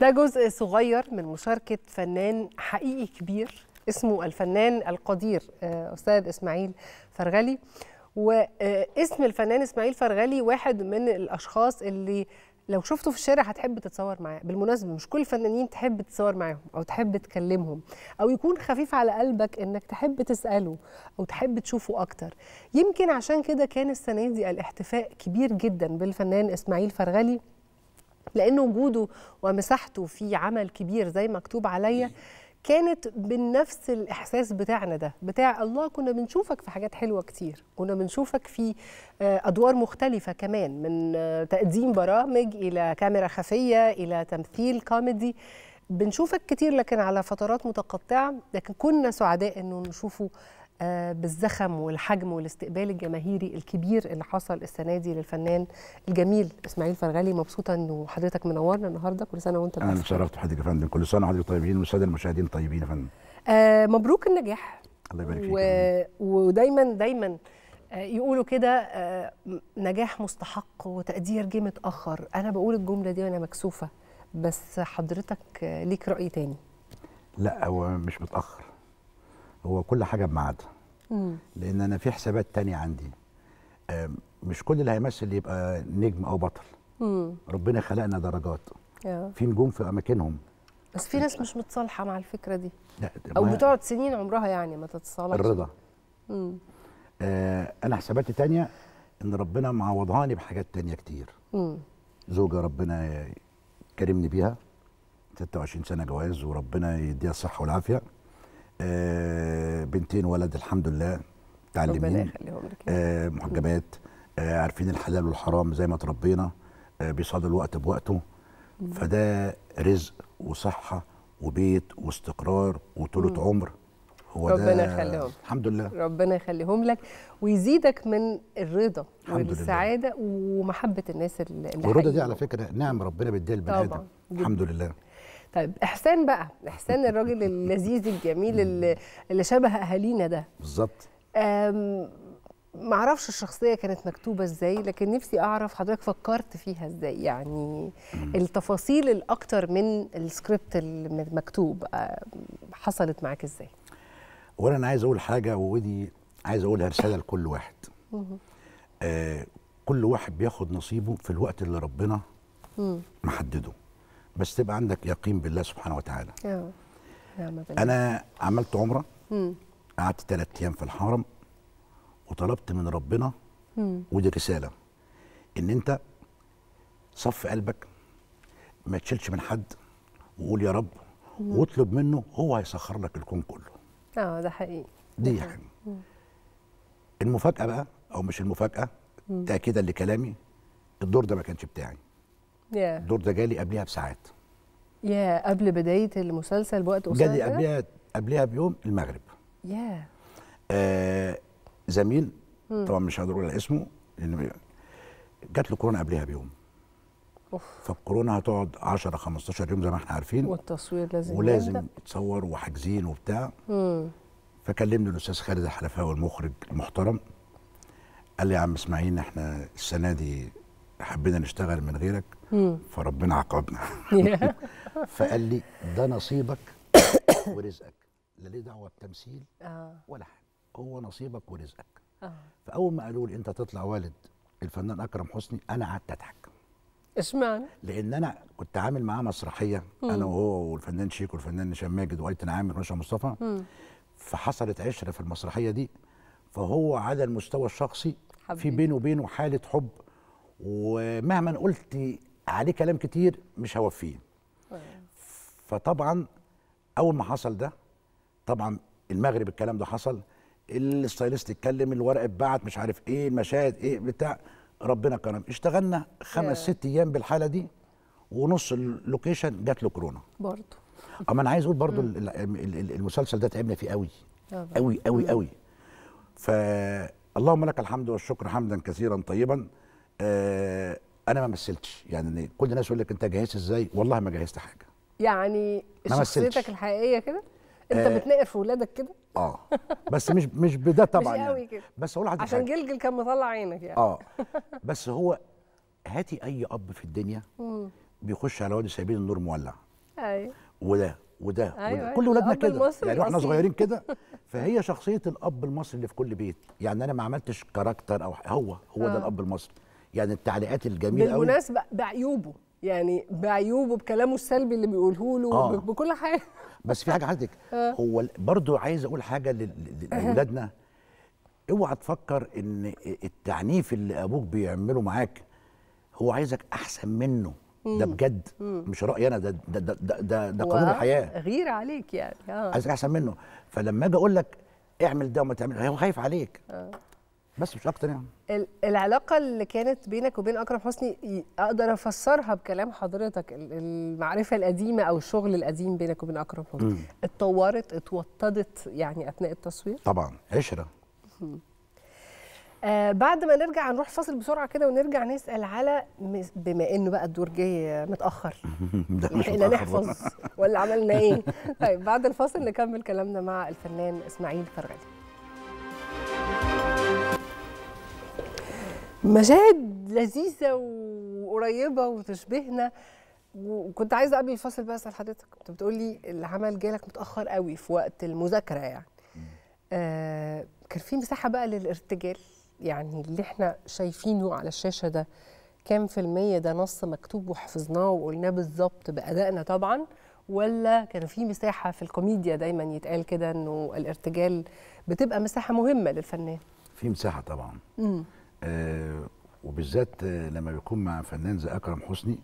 ده جزء صغير من مشاركة فنان حقيقي كبير اسمه الفنان القدير آه، أستاذ إسماعيل فرغلي واسم الفنان إسماعيل فرغلي واحد من الأشخاص اللي لو شفته في الشارع هتحب تتصور معاه بالمناسبة مش كل الفنانين تحب تتصور معاهم أو تحب تكلمهم أو يكون خفيف على قلبك إنك تحب تسأله أو تحب تشوفه أكتر يمكن عشان كده كان السنة دي الاحتفاء كبير جدا بالفنان إسماعيل فرغلي لأن وجوده ومساحته في عمل كبير زي مكتوب عليا كانت بنفس الإحساس بتاعنا ده بتاع الله كنا بنشوفك في حاجات حلوة كتير كنا بنشوفك في آه، أدوار مختلفة كمان من آه، تقديم برامج إلى كاميرا خفية إلى تمثيل كوميدي بنشوفك كتير لكن على فترات متقطعة لكن كنا سعداء أنه نشوفه آه، بالزخم والحجم والاستقبال الجماهيري الكبير اللي حصل السنه دي للفنان الجميل اسماعيل فرغلي مبسوطه انه حضرتك منورنا النهارده كل سنه وانت بخير انا اتشرفت بحضرتك يا فندم كل سنه وحضرتك طيبين والساده المشاهدين طيبين يا فندم آه مبروك النجاح الله يبارك فيك و... ودايما دايما آه، يقولوا كده آه، نجاح مستحق وتقدير جه متاخر انا بقول الجمله دي وانا مكسوفه بس حضرتك ليك راي تاني لا هو مش متاخر هو كل حاجه بميعادها لان انا في حسابات تانية عندي مش كل اللي هيمثل يبقى نجم او بطل مم. ربنا خلقنا درجات في نجوم في اماكنهم بس في ناس مش متصالحه مع الفكره دي لا او بتقعد سنين عمرها يعني ما تتصالحش الرضا آه انا حساباتي تانية ان ربنا معوضهاني بحاجات تانية كتير مم. زوجه ربنا كرمني بيها 26 سنه جواز وربنا يديها الصحه والعافيه آه، بنتين ولد الحمد لله تعلمين آه، محجبات آه، عارفين الحلال والحرام زي ما تربينا آه الوقت بوقته فده رزق وصحه وبيت واستقرار وطولة عمر هو ربنا يخليهم الحمد لله ربنا يخليهم لك ويزيدك من الرضا والسعاده لله. ومحبه الناس اللي والرضا دي على فكره نعم ربنا بيديها للبني ادم الحمد لله طيب احسان بقى احسان الراجل اللذيذ الجميل اللي, شبه اهالينا ده بالظبط معرفش الشخصيه كانت مكتوبه ازاي لكن نفسي اعرف حضرتك فكرت فيها ازاي يعني التفاصيل الاكتر من السكريبت المكتوب حصلت معاك ازاي اولا انا عايز اقول حاجه ودي عايز اقولها رساله لكل واحد آه كل واحد بياخد نصيبه في الوقت اللي ربنا محدده بس تبقى عندك يقين بالله سبحانه وتعالى أوه. انا عملت عمره قعدت ثلاث ايام في الحرم وطلبت من ربنا مم. ودي رساله ان انت صف قلبك ما تشيلش من حد وقول يا رب مم. واطلب منه هو هيسخر لك الكون كله اه ده حقيقي دي حقيقي المفاجاه بقى او مش المفاجاه تاكيدا لكلامي الدور ده ما كانش بتاعي الدور ده جالي قبلها بساعات يا قبل بدايه المسلسل بوقت قصير جالي قبلها قبلها بيوم المغرب يا آه زميل hmm. طبعا مش هقدر اقول اسمه لان جات له كورونا قبلها بيوم أوف. فالكورونا هتقعد 10 15 يوم زي ما احنا عارفين والتصوير لازم ولازم تصور وحاجزين وبتاع مم. فكلمني الاستاذ خالد الحلفاوي المخرج المحترم قال لي يا عم اسماعيل احنا السنه دي حبينا نشتغل من غيرك فربنا عاقبنا فقال لي ده نصيبك ورزقك لا ليه دعوه بتمثيل آه. ولا حاجه هو نصيبك ورزقك آه. فاول ما قالوا لي انت تطلع والد الفنان اكرم حسني انا قعدت اضحك اشمعنى؟ لان انا كنت عامل معاه مسرحيه مم. انا وهو والفنان شيك والفنان هشام ماجد وايتن عامر ورشا مصطفى مم. فحصلت عشره في المسرحيه دي فهو على المستوى الشخصي حبيب. في بينه وبينه حاله حب ومهما قلت عليه كلام كتير مش هوفيه فطبعا اول ما حصل ده طبعا المغرب الكلام ده حصل الستايلست اتكلم الورقه اتبعت مش عارف ايه المشاهد ايه بتاع ربنا كرم اشتغلنا خمس ست ايام بالحاله دي ونص اللوكيشن جات له كورونا برضه اما انا عايز اقول برضه المسلسل ده تعبنا فيه قوي قوي قوي قوي فاللهم لك الحمد والشكر حمدا كثيرا طيبا آه انا ما مثلتش يعني كل الناس يقول لك انت جهزت ازاي والله ما جهزت حاجه يعني شخصيتك الحقيقيه كده انت آه بتنقر في ولادك كده اه بس مش مش بده طبعا مش قوي يعني. كده يعني. بس اقول لحضرتك عشان جلجل كان مطلع عينك يعني اه بس هو هاتي اي اب في الدنيا بيخش على واد سايبين النور مولع ايوه وده وده, أيوة وده. أيوه. كل ولادنا كده يعني واحنا صغيرين كده فهي شخصيه الاب المصري اللي في كل بيت يعني انا ما عملتش كاركتر او هو هو آه. ده الاب المصري يعني التعليقات الجميله قوي بالمناسبه بعيوبه يعني بعيوبه بكلامه السلبي اللي بيقوله له آه. بكل حاجه بس في حاجه حضرتك آه. هو برضو عايز اقول حاجه لاولادنا اوعى تفكر ان التعنيف اللي ابوك بيعمله معاك هو عايزك احسن منه مم. ده بجد مم. مش رايي انا ده ده ده ده, ده, ده قانون الحياه غير عليك يعني اه عايزك احسن منه فلما اجي اقول لك اعمل ده وما تعملش هو خايف عليك آه. بس مش اكتر يعني العلاقه اللي كانت بينك وبين اكرم حسني اقدر افسرها بكلام حضرتك المعرفه القديمه او الشغل القديم بينك وبين اكرم حسني اتطورت اتوطدت يعني اثناء التصوير طبعا عشره آه بعد ما نرجع نروح فاصل بسرعه كده ونرجع نسال على بما انه بقى الدور جاي متاخر لحقنا نحفظ ولا عملنا ايه طيب بعد الفاصل نكمل كلامنا مع الفنان اسماعيل فرغلي مشاهد لذيذه وقريبه وتشبهنا وكنت عايزه قبل الفصل بقى اسال حضرتك كنت بتقولي العمل جالك متاخر قوي في وقت المذاكره يعني آه كان في مساحه بقى للارتجال يعني اللي احنا شايفينه على الشاشه ده كام في المية ده نص مكتوب وحفظناه وقلناه بالظبط بأدائنا طبعا ولا كان في مساحة في الكوميديا دايما يتقال كده انه الارتجال بتبقى مساحة مهمة للفنان في مساحة طبعا مم. آه، وبالذات آه، لما بيكون مع فنان زي اكرم حسني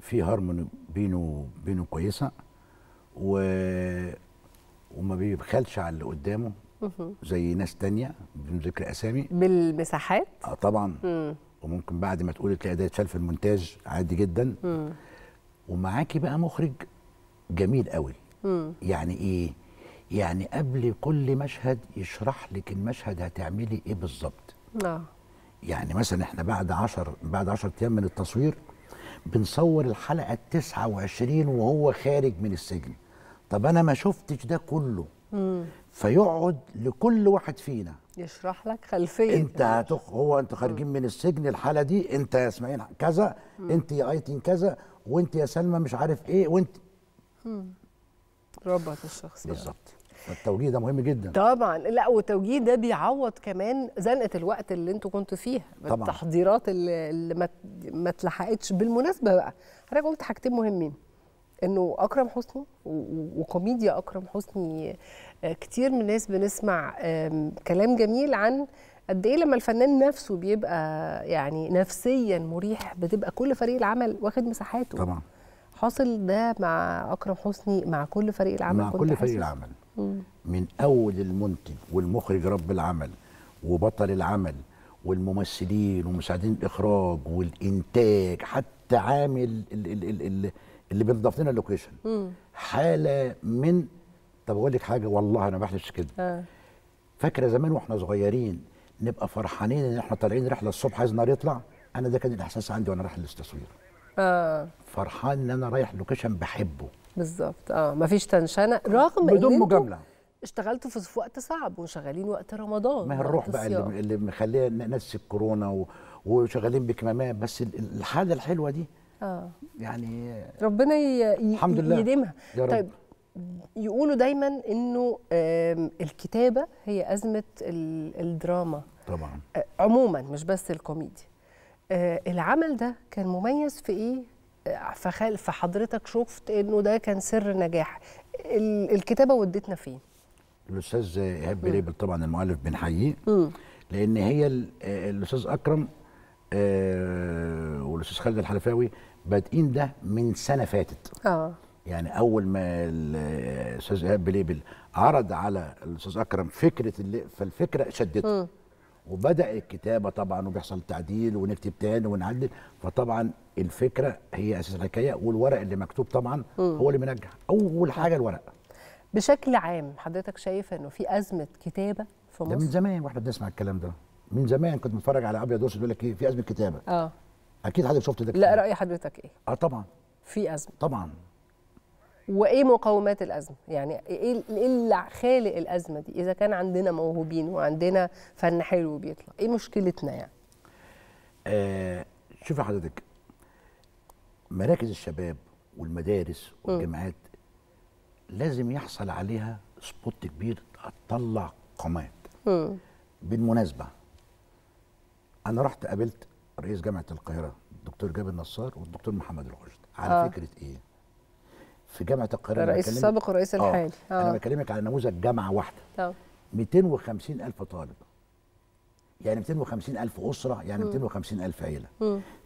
في هارموني بينه بينه كويسه و وما بيبخلش على اللي قدامه زي ناس تانية بدون ذكر اسامي بالمساحات اه طبعا وممكن بعد ما تقول تلاقي ده اتشال في المونتاج عادي جدا ومعاكي بقى مخرج جميل قوي يعني ايه يعني قبل كل مشهد يشرح لك المشهد هتعملي ايه بالظبط اه يعني مثلا احنا بعد 10 بعد 10 ايام من التصوير بنصور الحلقه ال 29 وهو خارج من السجن طب انا ما شفتش ده كله مم. فيقعد لكل واحد فينا يشرح لك خلفيه انت هتخ... هو انتوا خارجين من السجن الحاله دي انت يا اسماعيل كذا مم. انت يا ايتين كذا وانت يا سلمى مش عارف ايه وانت مم. ربط الشخصيات بالظبط التوجيه ده مهم جدا طبعا لا والتوجيه ده بيعوض كمان زنقه الوقت اللي انتوا كنتوا فيها طبعا. التحضيرات اللي, ما ما اتلحقتش بالمناسبه بقى حضرتك قلت حاجتين مهمين انه اكرم حسني وكوميديا اكرم حسني آه، كتير من الناس بنسمع كلام جميل عن قد ايه لما الفنان نفسه بيبقى يعني نفسيا مريح بتبقى كل فريق العمل واخد مساحاته طبعا حاصل ده مع اكرم حسني مع كل فريق العمل مع كل فريق العمل من اول المنتج والمخرج رب العمل وبطل العمل والممثلين ومساعدين الاخراج والانتاج حتى عامل اللي, اللي بينضاف لنا اللوكيشن حاله من طب اقول لك حاجه والله انا ما بحلفش كده آه. فاكره زمان واحنا صغيرين نبقى فرحانين ان احنا طالعين رحله الصبح عايز النهار يطلع انا ده كان الاحساس عندي وانا رايح للتصوير اه فرحان ان انا رايح لوكيشن بحبه بالظبط اه مفيش تنشنه رغم بدون مجامله اشتغلتوا في وقت صعب وشغالين وقت رمضان ما هي الروح بقى الصيام. اللي مخليه ناس الكورونا وشغالين بكمامات بس الحاجه الحلوه دي اه يعني ربنا ي... الحمد لله يديمها يا رب. طيب يقولوا دايما انه الكتابه هي ازمه الدراما طبعا آه، عموما مش بس الكوميديا آه، العمل ده كان مميز في ايه فخال فحضرتك شفت انه ده كان سر نجاح الكتابه ودتنا فين الاستاذ ايهاب بليبل طبعا المؤلف بنحييه لان هي الاستاذ اكرم آه، والاستاذ خالد الحلفاوي بادئين ده من سنه فاتت اه يعني اول ما الاستاذ ايهاب بليبل عرض على الاستاذ اكرم فكره اللي فالفكره شدته وبدا الكتابه طبعا وبيحصل تعديل ونكتب تاني ونعدل فطبعا الفكره هي اساس الحكايه والورق اللي مكتوب طبعا م. هو اللي بينجح اول حاجه الورق بشكل عام حضرتك شايف انه في ازمه كتابه في مصر ده من زمان واحنا بنسمع الكلام ده من زمان كنت متفرج على ابيض واسود يقول لك ايه في ازمه كتابه اه اكيد حضرتك شفت ده كتير. لا راي حضرتك ايه اه طبعا في ازمه طبعا وايه مقومات الازمه يعني ايه, إيه اللي خالق الازمه دي اذا كان عندنا موهوبين وعندنا فن حلو بيطلع ايه مشكلتنا يعني آه شوفي حضرتك مراكز الشباب والمدارس والجامعات لازم يحصل عليها سبوت كبير تطلع قامات بالمناسبه انا رحت قابلت رئيس جامعه القاهره الدكتور جابر نصار والدكتور محمد الرشد على آه. فكره ايه في جامعه القاهره الرئيس السابق والرئيس الحالي آه. انا آه. بكلمك على نموذج جامعه واحده طب 250 الف طالب يعني 250 الف اسره يعني 250 الف عيله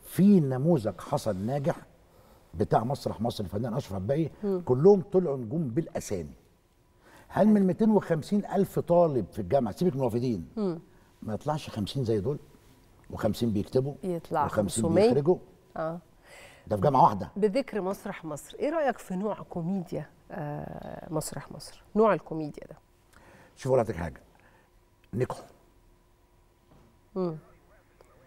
في نموذج حصل ناجح بتاع مسرح مصر الفنان اشرف عباقي كلهم طلعوا نجوم بالاسامي هل من 250 الف طالب في الجامعه سيبك من الوافدين ما يطلعش 50 زي دول و50 بيكتبوا يطلع و50 بيخرجوا اه ده في جامعه واحده بذكر مسرح مصر ايه رايك في نوع كوميديا آه، مسرح مصر نوع الكوميديا ده شوف اقول لك حاجه نجحوا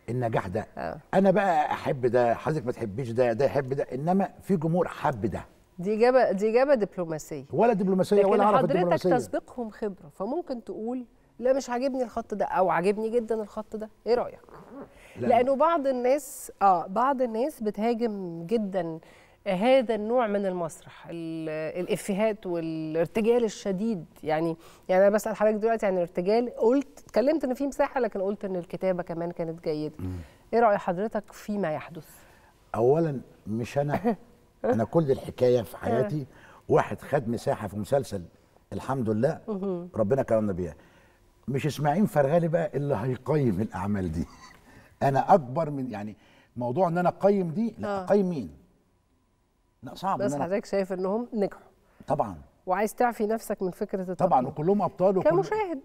النجاح ده آه. انا بقى احب ده حضرتك ما تحبيش ده ده يحب ده انما في جمهور حب ده دي اجابه دي اجابه دبلوماسيه ولا دبلوماسيه ولا عرفت دبلوماسيه حضرتك تسبقهم خبره فممكن تقول لا مش عاجبني الخط ده او عاجبني جدا الخط ده ايه رايك لانه بعض الناس اه بعض الناس بتهاجم جدا هذا النوع من المسرح الافيهات والارتجال الشديد يعني يعني انا بسال حضرتك دلوقتي عن الارتجال قلت اتكلمت ان في مساحه لكن قلت ان الكتابه كمان كانت جيده ايه راي حضرتك فيما يحدث اولا مش انا انا كل الحكايه في حياتي آه. واحد خد مساحه في مسلسل الحمد لله ربنا كرمنا بيها مش اسماعيل فرغالي بقى اللي هيقيم الاعمال دي انا اكبر من يعني موضوع ان انا اقيم دي لا آه. اقيم مين لا صعب بس حضرتك شايف انهم نجحوا طبعا وعايز تعفي نفسك من فكره التقييم طبعا وكلهم ابطال وكل... كمشاهد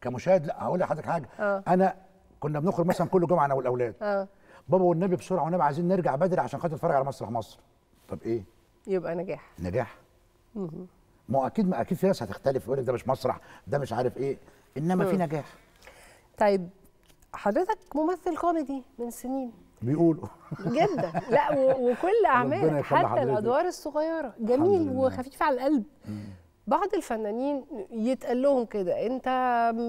كمشاهد لا هقول لحضرتك حاجه آه. انا كنا بنخرج مثلا كل جمعه انا والاولاد آه. بابا والنبي بسرعه والنبي عايزين نرجع بدري عشان خاطر نتفرج على مسرح مصر طب ايه يبقى نجاح نجاح ما هو اكيد ما اكيد في ناس هتختلف يقول لك ده مش مسرح ده مش عارف ايه انما في نجاح طيب حضرتك ممثل كوميدي من سنين بيقولوا جدا لا وكل اعمالك حتى الادوار الصغيره جميل وخفيف على القلب بعض الفنانين يتقال لهم كده انت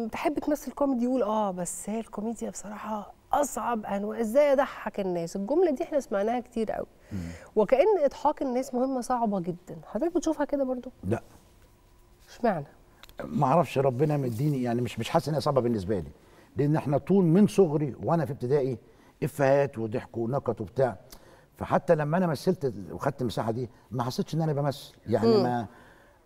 بتحب تمثل كوميدي يقول اه بس هي الكوميديا بصراحه اصعب انواع ازاي اضحك الناس الجمله دي احنا سمعناها كتير قوي وكان اضحاك الناس مهمه صعبه جدا حضرتك بتشوفها كده برضو لا اشمعنى ما اعرفش ربنا مديني يعني مش مش حاسس انها صعبه بالنسبه لي لان احنا طول من صغري وانا في ابتدائي افيهات وضحك ونكت وبتاع فحتى لما انا مثلت وخدت المساحه دي ما حسيتش ان انا بمثل يعني ما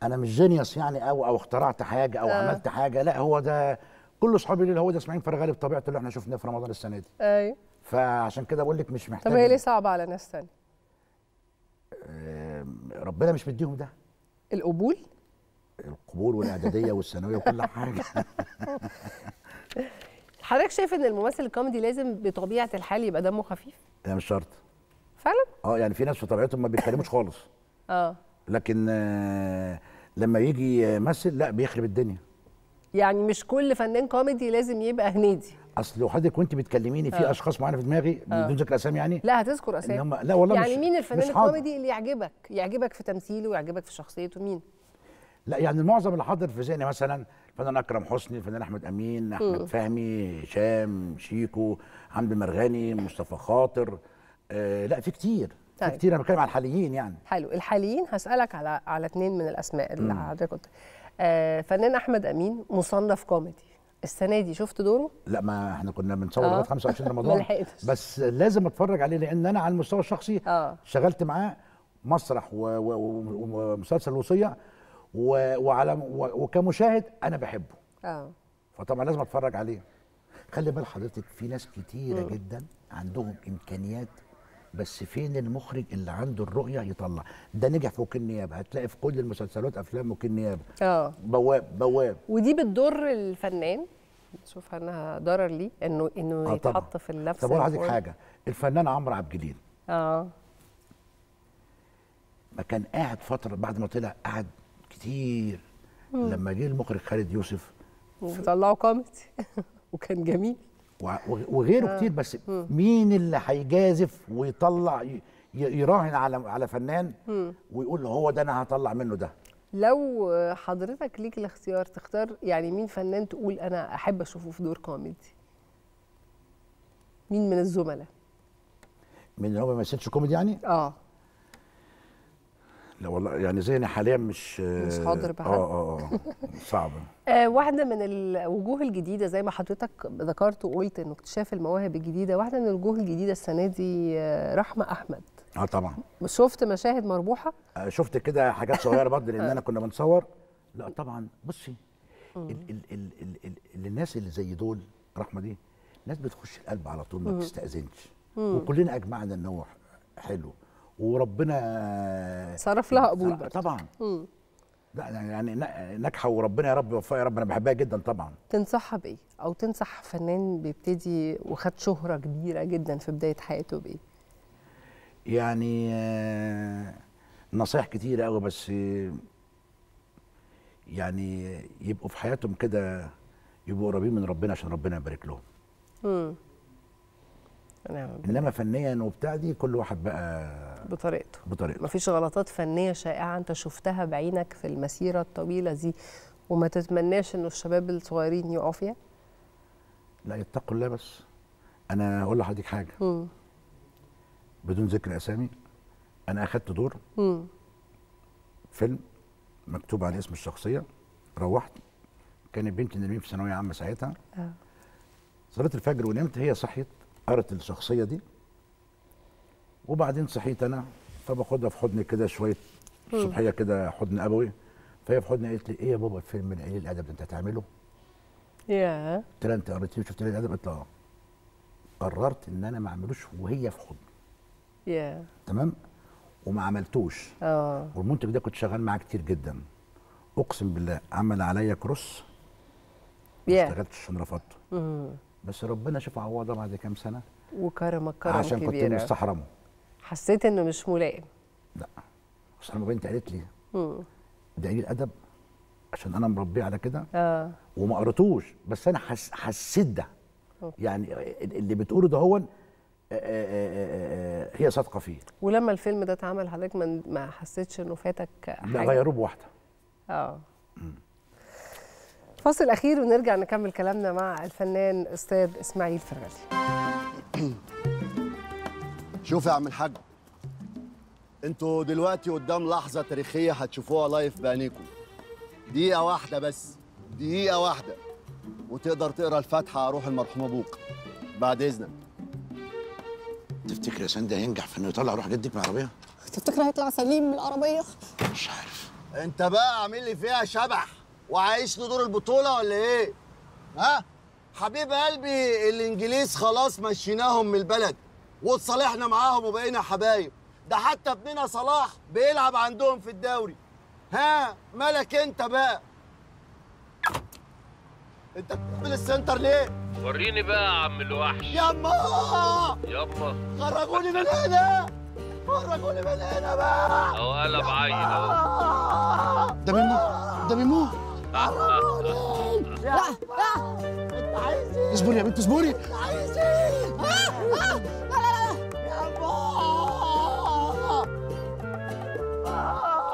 انا مش جينيوس يعني او او اخترعت حاجه او آه. عملت حاجه لا هو ده كل اصحابي اللي هو ده اسماعيل فرغالي بطبيعته اللي احنا شفناه في رمضان السنه دي ايوه فعشان كده بقول لك مش محتاج طب هي ليه صعبه على ناس ثانيه آه، ربنا مش مديهم ده القبول القبول والاعداديه والثانويه وكل حاجه حضرتك شايف ان الممثل الكوميدي لازم بطبيعه الحال يبقى دمه خفيف؟ لا يعني مش شرط فعلا؟ اه يعني في ناس في طبيعتهم ما بيتكلموش خالص اه لكن آه، لما يجي يمثل لا بيخرب الدنيا يعني مش كل فنان كوميدي لازم يبقى هنيدي اصل لو حضرتك وانت بتكلميني في آه. اشخاص معينه في دماغي آه. بدون ذكر اسامي يعني لا هتذكر اسامي هم... لا والله يعني مش مين الفنان الكوميدي اللي يعجبك يعجبك في تمثيله ويعجبك في شخصيته مين لا يعني معظم اللي حاضر في ذهني مثلا فنان اكرم حسني فنان احمد امين احمد فهمي هشام شيكو حمدي مرغني مصطفى خاطر آه لا في كتير طيب. في كتير انا بتكلم على الحاليين يعني حلو الحاليين هسالك على على اثنين من الاسماء اللي حضرتك قلت آه فنان احمد امين مصنف كوميدي السنه دي شفت دوره؟ لا ما احنا كنا بنصور آه. لغايه آه. 25 رمضان بس لازم اتفرج عليه لان انا على المستوى الشخصي آه. شغلت معاه مسرح ومسلسل الوصيه و... وعلى و... وكمشاهد انا بحبه اه فطبعا لازم اتفرج عليه خلي بال حضرتك في ناس كتيره م. جدا عندهم امكانيات بس فين المخرج اللي عنده الرؤيه يطلع ده نجح في وكيل النيابه هتلاقي في كل المسلسلات افلام وكيل النيابه اه بواب بواب ودي بتضر الفنان شوف انها ضرر ليه انه انه آه يتحط في النفس طب انا عايزك حاجه الفنان عمرو عبد الجليل اه ما كان قاعد فتره بعد ما طلع قعد كتير لما جه المخرج خالد يوسف وطلعوا كوميدي وكان جميل وغيره آه. كتير بس مين اللي هيجازف ويطلع يراهن على على فنان ويقول هو ده انا هطلع منه ده لو حضرتك ليك الاختيار تختار يعني مين فنان تقول انا احب اشوفه في دور كوميدي مين من الزملاء من اللي هو ما يمثلش كوميدي يعني اه لا والله يعني ذهني حاليا مش مش حاضر بحد اه اه, آه، صعبه آه واحده من الوجوه الجديده زي ما حضرتك ذكرت وقلت انه اكتشاف المواهب الجديده واحده من الوجوه الجديده السنه دي آه، رحمه احمد اه طبعا شفت مشاهد مربوحه آه شفت كده حاجات صغيره برضه لان آه. انا كنا بنصور لا طبعا بصي ال ال ال ال ال ال الناس اللي زي دول رحمه دي ناس بتخش القلب على طول ما بتستاذنش وكلنا اجمعنا ان هو حلو وربنا صرف لها قبول برضه طبعا لا يعني ناجحه وربنا يا رب يوفقها يا رب انا بحبها جدا طبعا تنصحها بايه او تنصح فنان بيبتدي وخد شهره كبيره جدا في بدايه حياته بايه يعني آه، نصايح كتيره قوي بس آه، يعني يبقوا في حياتهم كده يبقوا قريبين من ربنا عشان ربنا يبارك لهم امم نعم انما فنيا وبتاع دي كل واحد بقى بطريقته بطريقته مفيش غلطات فنيه شائعه انت شفتها بعينك في المسيره الطويله دي وما تتمناش انه الشباب الصغيرين يقعوا فيها لا يتقوا الله بس انا هقول لحضرتك حاجه م. بدون ذكر اسامي انا اخدت دور م. فيلم مكتوب على اسم الشخصيه روحت كانت بنتي نرمين في ثانويه عامه ساعتها اه صليت الفجر ونمت هي صحيت قرت الشخصيه دي وبعدين صحيت انا فباخدها في حضني كده شويه صبحيه كده حضن ابوي فهي في حضني قالت لي ايه يا بابا الفيلم من قليل الادب اللي انت هتعمله؟ ياه قلت لها انت قريتيه وشفت قليل الادب؟ قالت لها قررت ان انا ما اعملوش وهي في حضني ياه تمام؟ وما عملتوش اه والمنتج ده كنت شغال معاه كتير جدا اقسم بالله عمل عليا كروس ما اشتغلتش عشان رفضته بس ربنا شاف عوضها بعد كام سنه وكرمك كرم عشان كبير عشان كنت مستحرمه حسيت انه مش ملائم لا اصل لما بنتي قالت لي ده قليل ادب عشان انا مربيه على كده اه وما قريتوش بس انا حس حسيت ده يعني اللي بتقوله ده هو آه، آه، آه، هي صادقه فيه ولما الفيلم ده اتعمل حضرتك ما حسيتش انه فاتك حاجه لا غيروه بواحده اه فاصل اخير ونرجع نكمل كلامنا مع الفنان استاذ اسماعيل فرغلي شوف يا عم الحاج انتوا دلوقتي قدام لحظه تاريخيه هتشوفوها لايف بعينيكم دقيقه واحده بس دقيقه واحده وتقدر تقرا الفاتحه روح المرحوم ابوك بعد اذنك تفتكر يا سندي هينجح في انه يطلع روح جدك من العربيه تفتكر هيطلع سليم من العربيه مش عارف انت بقى عامل لي فيها شبح وعايش له دور البطوله ولا ايه؟ ها؟ حبيب قلبي الانجليز خلاص مشيناهم من البلد واتصالحنا معاهم وبقينا حبايب ده حتى ابننا صلاح بيلعب عندهم في الدوري ها مالك انت بقى انت بتعمل السنتر ليه وريني بقى يا عم الوحش يما يما خرجوني من هنا خرجوني من هنا بقى او قلب عين اهو ده بيموت ده بيموت انت اصبري يا بنت اصبري انت عايز ايه؟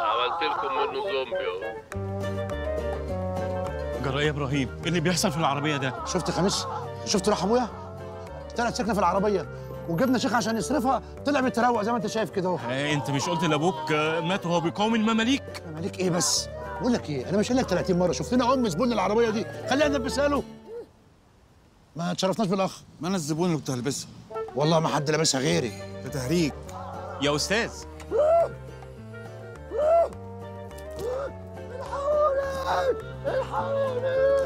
عملت لكم منه زومبي اهو جرايه ابراهيم ايه اللي بيحصل في العربيه ده؟ شفت خميس؟ شفت راح ابويا؟ طلعت ساكنه في العربيه وجبنا شيخ عشان يصرفها طلع بيتروق زي ما انت شايف كده اهو إيه، انت مش قلت لابوك مات وهو بيقاوم المماليك؟ مماليك ايه بس؟ بقول لك ايه انا مش لك 30 مره شفت لنا عم زبون العربيه دي خليها نلبسها له ما تشرفناش بالاخ ما انا الزبون اللي كنت هلبسها والله ما حد لابسها غيري ده تهريج يا استاذ الحقوني الحقوني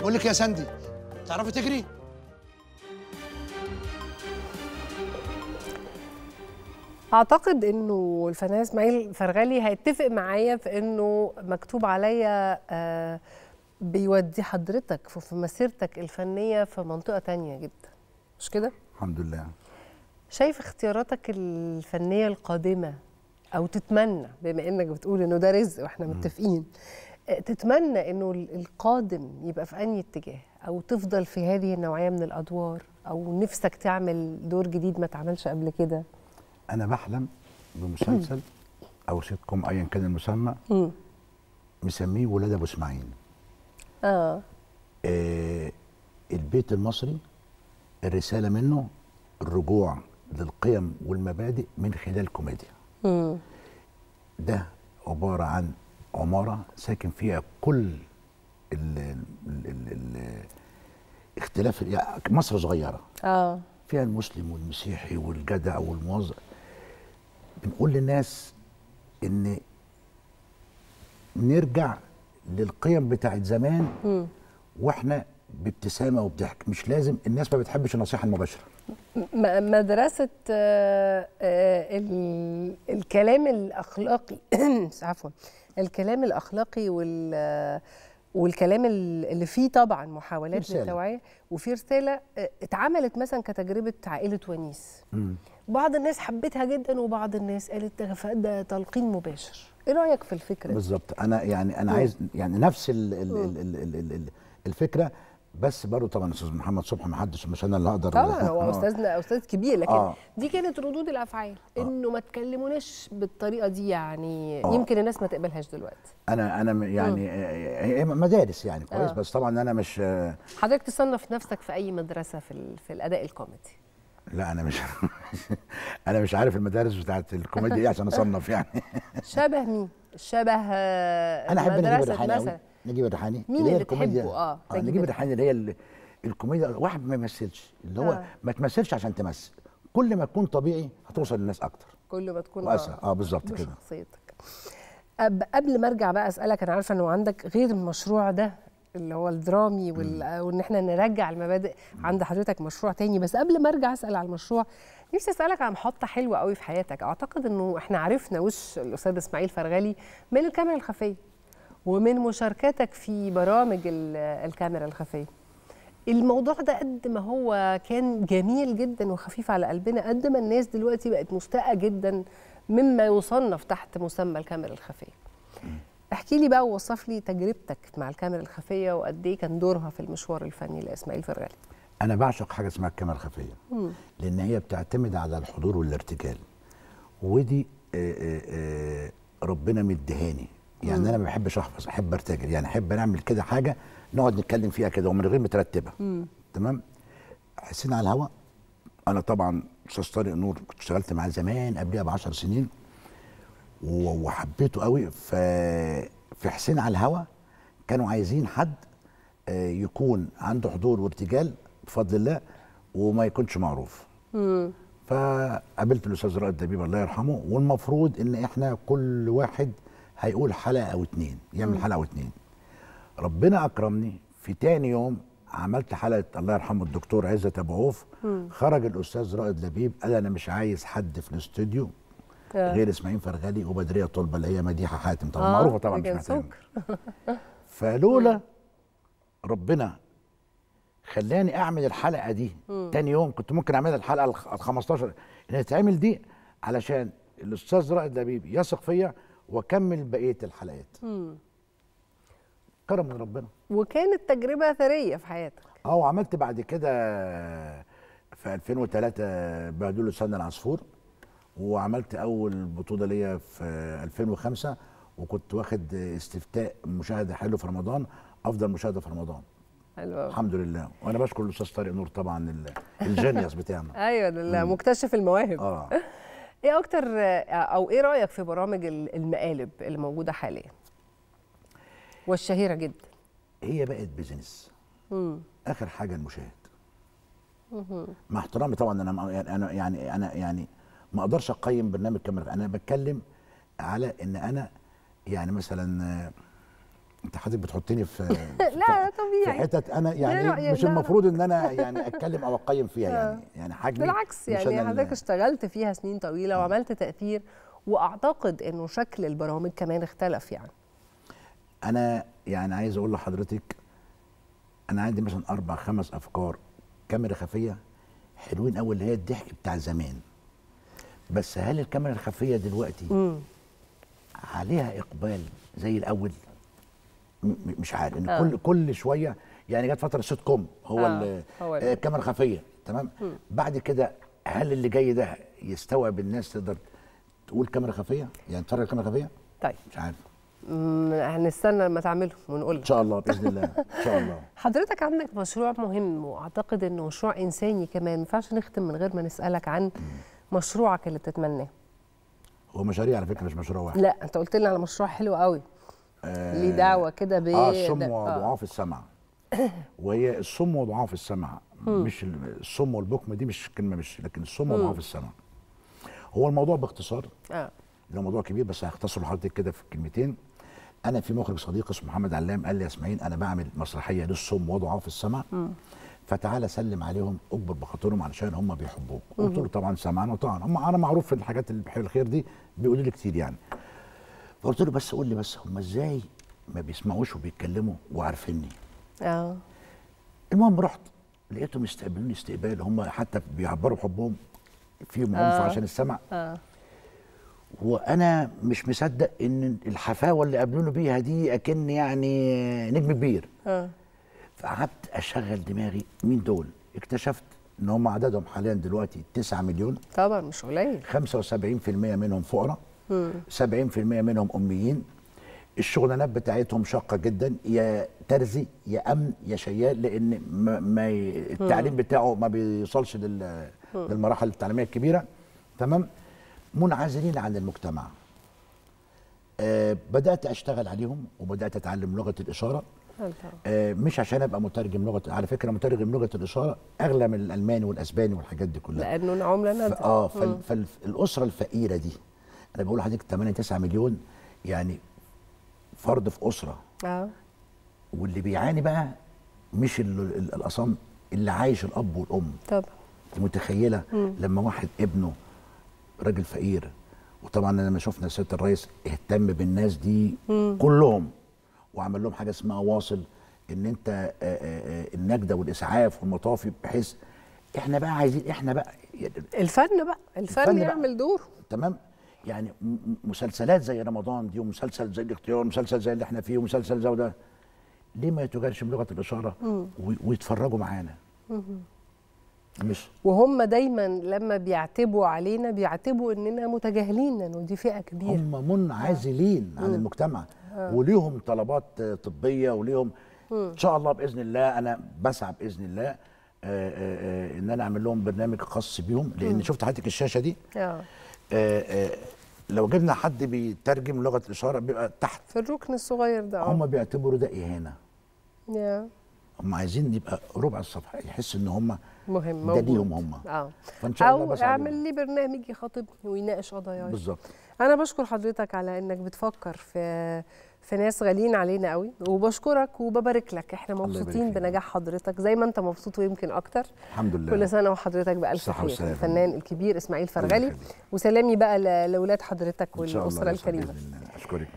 بقول لك يا سندي تعرفي تجري اعتقد انه الفنان اسماعيل فرغلي هيتفق معايا في انه مكتوب عليا آه، بيودي حضرتك في مسيرتك الفنيه في منطقه تانية جدا مش كده الحمد لله شايف اختياراتك الفنيه القادمه او تتمنى بما انك بتقول انه ده رزق واحنا متفقين آه، تتمنى انه القادم يبقى في انهي اتجاه او تفضل في هذه النوعيه من الادوار او نفسك تعمل دور جديد ما اتعملش قبل كده انا بحلم بمسلسل او سيتكم كوم ايا كان المسمى مسميه ولاد ابو اسماعيل آه. اه البيت المصري الرساله منه الرجوع للقيم والمبادئ من خلال كوميديا ده عباره عن عماره ساكن فيها كل ال ال ال ال اختلاف يعني مصر صغيره اه فيها المسلم والمسيحي والجدع والموظف بنقول للناس ان نرجع للقيم بتاعت زمان واحنا بابتسامه وبضحك مش لازم الناس ما بتحبش النصيحه المباشره مدرسه آه، آه، الكلام الاخلاقي عفوا الكلام الاخلاقي وال والكلام اللي فيه طبعا محاولات للتوعيه وفي رساله آه، اتعملت مثلا كتجربه عائله ونيس بعض الناس حبتها جدا وبعض الناس قالت ده تلقين مباشر ايه رايك في الفكره بالظبط انا يعني انا عايز يعني نفس الـ الـ الـ الـ الـ الـ الفكره بس برضه طبعا استاذ محمد صبحي ما حدش مش انا اللي هقدر طبعا آه، هو آه. استاذنا استاذ كبير لكن آه. دي كانت ردود الافعال آه. انه ما تكلموناش بالطريقه دي يعني آه. يمكن الناس ما تقبلهاش دلوقتي انا انا يعني هي آه، مدارس يعني كويس آه. بس طبعا انا مش حضرتك تصنف نفسك في اي مدرسه في في الاداء الكوميدي لا انا مش انا مش عارف المدارس بتاعت الكوميديا ايه عشان اصنف يعني شبه مين شبه انا احب نجيب الريحاني مثلا نجيب الريحاني مين اللي, اللي بتحبه اه, آه نجيب الريحاني اللي هي الكوميديا واحد ما يمثلش اللي هو آه. ما تمثلش عشان تمثل كل ما تكون طبيعي هتوصل للناس اكتر كل ما تكون آه،, اه, بالظبط كده شخصيتك قبل ما ارجع بقى اسالك انا عارفه انه عندك غير المشروع ده اللي هو الدرامي وال... وان احنا نرجع المبادئ عند حضرتك مشروع تاني بس قبل ما ارجع اسال على المشروع نفسي اسالك عن محطه حلوه قوي في حياتك اعتقد انه احنا عرفنا وش الاستاذ اسماعيل فرغلي من الكاميرا الخفيه ومن مشاركتك في برامج الكاميرا الخفيه الموضوع ده قد ما هو كان جميل جدا وخفيف على قلبنا قد ما الناس دلوقتي بقت مستاءة جدا مما يصنف تحت مسمى الكاميرا الخفيه احكي لي بقى ووصف لي تجربتك مع الكاميرا الخفيه وقد ايه كان دورها في المشوار الفني لاسماعيل فرغالي انا بعشق حاجه اسمها الكاميرا الخفيه لان هي بتعتمد على الحضور والارتجال ودي ربنا مدهاني يعني مم. انا ما بحبش احفظ احب ارتجل يعني احب نعمل كده حاجه نقعد نتكلم فيها كده ومن غير مترتبه مم. تمام حسين على الهوا انا طبعا استاذ طارق نور كنت اشتغلت معاه زمان قبلها ب 10 سنين وحبيته قوي ف في حسين على الهوا كانوا عايزين حد آه، يكون عنده حضور وارتجال بفضل الله وما يكونش معروف فقابلت الاستاذ رائد دبيب الله يرحمه والمفروض ان احنا كل واحد هيقول حلقه او اتنين يعمل حلقه او اتنين ربنا اكرمني في تاني يوم عملت حلقه الله يرحمه الدكتور عزت ابو عوف خرج الاستاذ رائد لبيب قال انا مش عايز حد في الاستوديو آه. غير اسماعيل فرغلي وبدريه طلبه اللي هي مديحه حاتم طبعا آه معروفه طبعا مش محتاجه فلولا ربنا خلاني اعمل الحلقه دي تاني يوم كنت ممكن اعملها الحلقه ال 15 اللي هتتعمل دي علشان الاستاذ رائد لبيب يثق فيا واكمل بقيه الحلقات كرم من ربنا وكانت تجربه ثريه في حياتك اه وعملت بعد كده في 2003 بهدول لسان العصفور وعملت اول بطوله ليا في 2005 وكنت واخد استفتاء مشاهده حلو في رمضان افضل مشاهده في رمضان حلو الحمد لله وانا بشكر الاستاذ طارق نور طبعا الجينيوس بتاعنا ايوه مكتشف المواهب اه ايه اكتر او ايه رايك في برامج المقالب اللي موجوده حاليا والشهيره جدا هي بقت بيزنس اخر حاجه المشاهد مم. مع احترامي طبعا انا انا يعني انا يعني ما اقدرش اقيم برنامج كاميرا انا بتكلم على ان انا يعني مثلا انت حضرتك بتحطني في لا طبيعي في حتت انا يعني, يعني مش المفروض ان انا يعني اتكلم او اقيم فيها آه. يعني يعني حجمي بالعكس يعني حضرتك اشتغلت فيها سنين طويله آه. وعملت تاثير واعتقد انه شكل البرامج كمان اختلف يعني انا يعني عايز اقول لحضرتك انا عندي مثلا اربع خمس افكار كاميرا خفيه حلوين قوي اللي هي الضحك بتاع زمان بس هل الكاميرا الخفيه دلوقتي عليها اقبال زي الاول مش عارف ان آه. كل كل شويه يعني جت فتره سيت كوم هو, آه هو الكاميرا آه، خفيه تمام م. بعد كده هل اللي جاي ده يستوعب الناس تقدر تقول كاميرا خفيه يعني تتفرج كاميرا خفيه طيب مش عارف هنستنى لما تعمله ونقول ان شاء الله باذن الله ان شاء الله حضرتك عندك مشروع مهم واعتقد انه مشروع انساني كمان ما ينفعش نختم من غير ما نسالك عن مشروعك اللي بتتمناه هو مشاريع على فكره مش مشروع واحد لا انت قلت لنا على مشروع حلو قوي آه، ليه دعوه كده ب اه الصم آه. وضعاف السمع وهي الصم وضعاف السمع مش الصم والبكم دي مش كلمه مش لكن الصم وضعاف السمع هو الموضوع باختصار اه موضوع كبير بس هختصره لحضرتك كده في كلمتين انا في مخرج صديق اسمه محمد علام قال لي يا اسماعيل انا بعمل مسرحيه للصم وضعاف السمع فتعالى سلم عليهم اكبر بخاطرهم علشان هم بيحبوك قلت له طبعا سمعنا وطبعا هم انا معروف في الحاجات اللي بحب الخير دي بيقولوا لي كتير يعني فقلت له بس قول لي بس هم ازاي ما بيسمعوش وبيتكلموا وعارفيني اه المهم رحت لقيتهم يستقبلوني استقبال هم حتى بيعبروا بحبهم فيهم عنف آه. عشان السمع آه. وانا مش مصدق ان الحفاوه اللي قابلوني بيها دي اكن يعني نجم كبير آه. فقعدت اشغل دماغي مين دول اكتشفت ان هم عددهم حاليا دلوقتي 9 مليون طبعا مش قليل 75% منهم فقراء مم. 70% منهم اميين الشغلانات بتاعتهم شاقه جدا يا ترزي يا امن يا شيال لان ما, ما التعليم بتاعه ما بيوصلش للمراحل التعليميه الكبيره تمام منعزلين عن المجتمع آه بدات اشتغل عليهم وبدات اتعلم لغه الاشاره آه مش عشان ابقى مترجم لغه على فكره مترجم لغه الاشاره اغلى من الالماني والاسباني والحاجات دي كلها لانه عمله نازله اه فالاسره الفقيره دي انا بقول لحضرتك 8 9 مليون يعني فرد في اسره اه واللي بيعاني بقى مش الاصم اللي عايش الاب والام طبعا انت متخيله مم. لما واحد ابنه راجل فقير وطبعا لما شفنا سياده الرئيس اهتم بالناس دي مم. كلهم وعمل لهم حاجه اسمها واصل ان انت النجده والاسعاف والمطافي بحيث احنا بقى عايزين احنا بقى يعني الفن بقى الفن, الفن يعمل دوره تمام يعني مسلسلات زي رمضان دي ومسلسل زي الاختيار ومسلسل زي اللي احنا فيه ومسلسل زي ده ليه ما يتجاهلش بلغه الاشاره ويتفرجوا معانا مش وهم دايما لما بيعتبوا علينا بيعتبوا اننا متجاهلين ودي فئه كبيره هم منعزلين آه. عن المجتمع آه. وليهم طلبات طبيه وليهم ان شاء الله باذن الله انا بسعى باذن الله آه، آه، آه، ان انا اعمل لهم برنامج خاص بيهم لان م. شفت حضرتك الشاشه دي آه آه لو جبنا حد بيترجم لغه الاشاره بيبقى تحت في الركن الصغير ده هم بيعتبروا ده اهانه yeah. هم عايزين يبقى ربع الصفحه يحس ان هم مهم ده ليهم هم اه فان شاء الله او اعمل لي برنامج يخاطبني ويناقش قضاياي بالظبط انا بشكر حضرتك على انك بتفكر في في ناس غاليين علينا قوي وبشكرك وببارك لك احنا مبسوطين بنجاح حضرتك زي ما انت مبسوط ويمكن اكتر الحمد لله كل سنه وحضرتك بالف خير الفنان الكبير اسماعيل فرغلي وسلامي بقى لاولاد حضرتك والاسره الكريمه اشكرك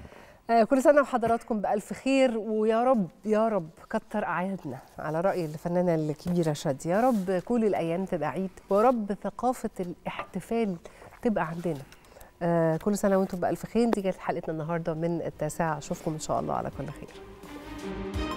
آه، كل سنه وحضراتكم بالف خير ويا رب يا رب كتر اعيادنا على راي الفنانه الكبيره شادي يا رب كل الايام تبقى عيد ورب ثقافه الاحتفال تبقى عندنا آه، كل سنه وانتم بالف خير دي كانت حلقتنا النهارده من التاسعه اشوفكم ان شاء الله على كل خير